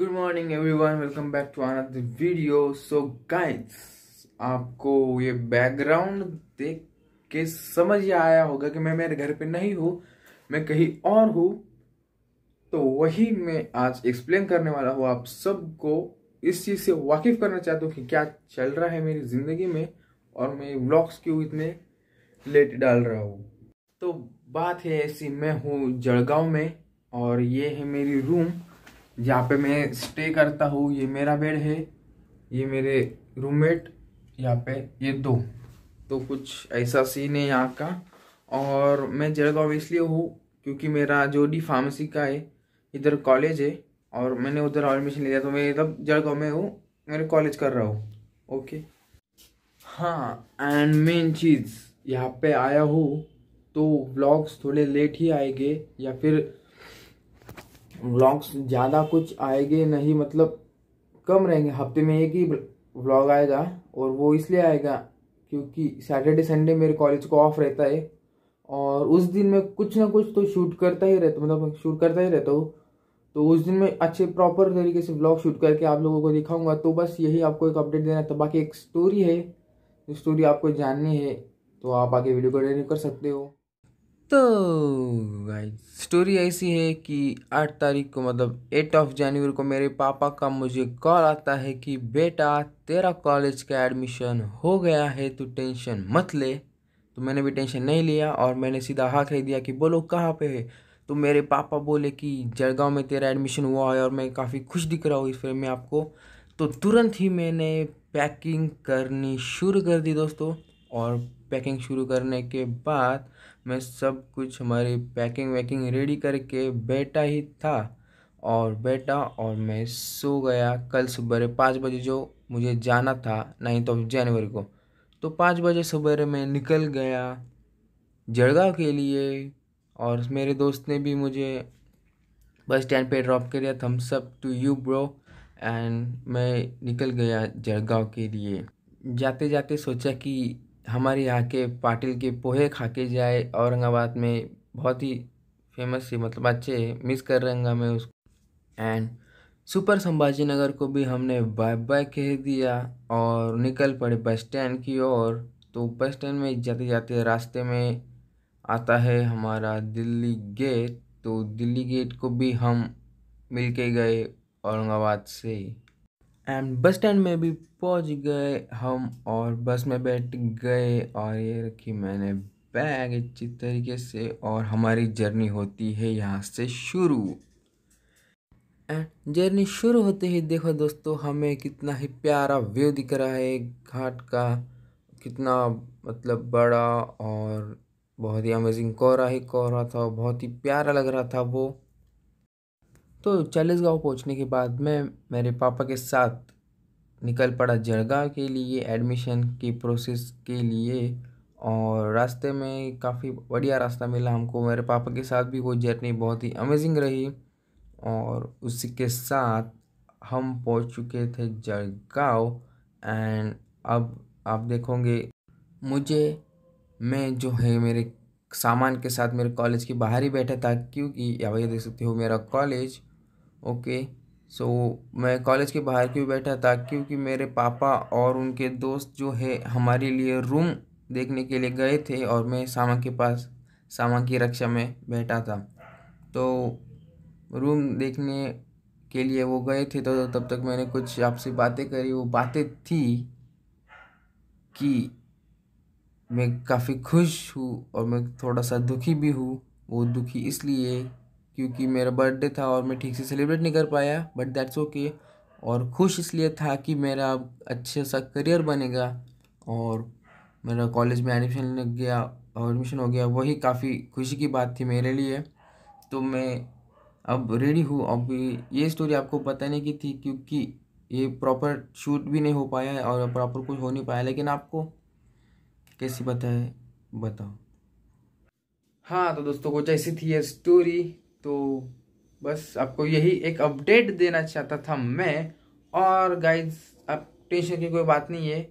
good morning everyone welcome back to another video so guides आपको ये background देख के समझ आया होगा कि मैं मेरे घर पे नहीं हूँ मैं कहीं और हूँ तो वही मैं आज एक्सप्लेन करने वाला हूँ आप सबको इस चीज़ से वाकिफ करना चाहता हूँ कि क्या चल रहा है मेरी ज़िंदगी में और मैं ब्लॉग्स क्यों इतने लेट डाल रहा हूँ तो बात है ऐसी मैं हूँ जड़गांव में और ये है मेरी रूम यहाँ पे मैं स्टे करता हूँ ये मेरा बेड है ये मेरे रूममेट यहाँ पे ये दो तो कुछ ऐसा सीन है यहाँ का और मैं जलगाँव इसलिए तो हूँ क्योंकि मेरा जो डी फार्मेसी का है इधर कॉलेज है और मैंने उधर एडमिशन लिया तो मैं इधर जड़गाँव में हूँ मेरे कॉलेज कर रहा हूँ ओके हाँ एंड मेन चीज़ यहाँ पे आया हूँ तो ब्लॉग्स थोड़े लेट ही आएंगे या फिर व्लॉग्स ज़्यादा कुछ आएंगे नहीं मतलब कम रहेंगे हफ्ते में एक ही व्लॉग आएगा और वो इसलिए आएगा क्योंकि सैटरडे संडे मेरे कॉलेज को ऑफ रहता है और उस दिन मैं कुछ ना कुछ तो शूट करता ही रहता मतलब शूट करता ही रहता हूँ तो उस दिन मैं अच्छे प्रॉपर तरीके से ब्लॉग शूट करके आप लोगों को दिखाऊंगा तो बस यही आपको एक अपडेट देना था तो बाकी एक स्टोरी है स्टोरी आपको जाननी है तो आप आगे वीडियो कंटिन्यू कर सकते हो तो भाई स्टोरी ऐसी है कि आठ तारीख को मतलब एट ऑफ जनवरी को मेरे पापा का मुझे कॉल आता है कि बेटा तेरा कॉलेज का एडमिशन हो गया है तू टेंशन मत ले तो मैंने भी टेंशन नहीं लिया और मैंने सीधा हाँ कह दिया कि बोलो कहाँ पे है तो मेरे पापा बोले कि जड़गाँव में तेरा एडमिशन हुआ है और मैं काफ़ी खुश दिख रहा हूँ इस फिल्म में आपको तो तुरंत ही मैंने पैकिंग करनी शुरू कर दी दोस्तों और पैकिंग शुरू करने के बाद मैं सब कुछ हमारी पैकिंग वैकिंग रेडी करके बैठा ही था और बैठा और मैं सो गया कल सुबह पाँच बजे जो मुझे जाना था नाइन्थ ऑफ जनवरी को तो पाँच बजे सुबह मैं निकल गया जड़गांव के लिए और मेरे दोस्त ने भी मुझे बस स्टैंड पे ड्रॉप कर दिया thumbs up to you bro and मैं निकल गया जड़गांव के लिए जाते जाते सोचा कि हमारे यहाँ के पाटिल के पोहे खा के जाए औरंगाबाद में बहुत ही फेमस है मतलब अच्छे मिस कर रहेंगे मैं उसको एंड सुपर संभाजी नगर को भी हमने बाय बाय कह दिया और निकल पड़े बस स्टैंड की ओर तो बस स्टैंड में जाते जाते रास्ते में आता है हमारा दिल्ली गेट तो दिल्ली गेट को भी हम मिल के गए औरंगाबाद से एंड बस स्टैंड में भी पहुंच गए हम और बस में बैठ गए और ये रखी मैंने बैग अच्छी तरीके से और हमारी जर्नी होती है यहाँ से शुरू एंड जर्नी शुरू होते ही देखो दोस्तों हमें कितना ही प्यारा व्यू दिख रहा है घाट का कितना मतलब बड़ा और बहुत ही अमेजिंग कोहरा ही कोहरा था बहुत ही प्यारा लग रहा था वो तो चालीसगाँव पहुँचने के बाद मैं मेरे पापा के साथ निकल पड़ा जलगाँव के लिए एडमिशन की प्रोसेस के लिए और रास्ते में काफ़ी बढ़िया रास्ता मिला हमको मेरे पापा के साथ भी वो जर्नी बहुत ही अमेजिंग रही और उसी के साथ हम पहुंच चुके थे जड़गाँव एंड अब आप देखोगे मुझे मैं जो है मेरे सामान के साथ मेरे कॉलेज के बाहर ही बैठा था क्योंकि अब ये देख सकते हो मेरा कॉलेज ओके सो मैं कॉलेज के बाहर क्यों बैठा था क्योंकि मेरे पापा और उनके दोस्त जो है हमारे लिए रूम देखने के लिए गए थे और मैं सामा के पास सामा की रक्षा में बैठा था तो रूम देखने के लिए वो गए थे तो तब तक मैंने कुछ आपसे बातें करी वो बातें थी कि मैं काफ़ी खुश हूँ और मैं थोड़ा सा दुखी भी हूँ वो दुखी इसलिए क्योंकि मेरा बर्थडे था और मैं ठीक से सेलिब्रेट नहीं कर पाया बट दैट्स ओके और खुश इसलिए था कि मेरा अच्छे सा करियर बनेगा और मेरा कॉलेज में एडमिशन लग गया और एडमिशन हो गया वही काफ़ी खुशी की बात थी मेरे लिए तो मैं अब रेडी हूँ अब ये स्टोरी आपको बताने की थी क्योंकि ये प्रॉपर शूट भी नहीं हो पाया है और प्रॉपर कुछ हो नहीं पाया लेकिन आपको कैसी पता है बताओ हाँ तो दोस्तों कुछ ऐसी थी ये स्टोरी तो बस आपको यही एक अपडेट देना चाहता था मैं और गाइज आप टेंशन की कोई बात नहीं है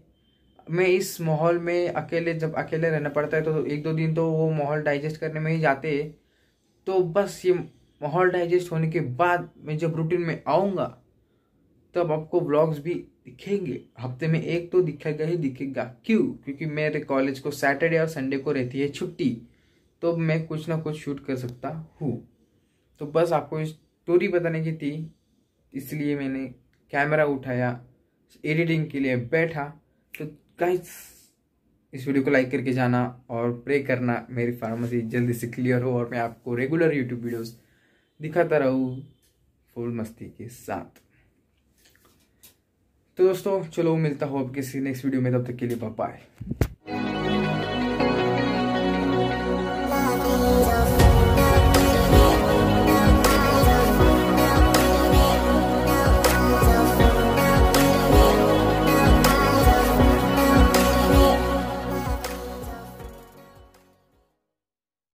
मैं इस माहौल में अकेले जब अकेले रहना पड़ता है तो एक दो दिन तो वो माहौल डाइजेस्ट करने में ही जाते हैं तो बस ये माहौल डाइजेस्ट होने के बाद मैं जब रूटीन में आऊँगा तब आपको ब्लॉग्स भी दिखेंगे हफ्ते में एक तो दिखेगा ही दिखेगा क्यों क्योंकि मेरे कॉलेज को सैटरडे और संडे को रहती है छुट्टी तो मैं कुछ ना कुछ शूट कर सकता हूँ तो बस आपको स्टोरी बताने की थी इसलिए मैंने कैमरा उठाया एडिटिंग के लिए बैठा तो कहीं इस वीडियो को लाइक करके जाना और प्रे करना मेरी फार्मेसी जल्दी से क्लियर हो और मैं आपको रेगुलर यूट्यूब वीडियोस दिखाता रहूँ फुल मस्ती के साथ तो दोस्तों चलो मिलता हो अब किसी नेक्स्ट वीडियो में तब तक के लिए बाय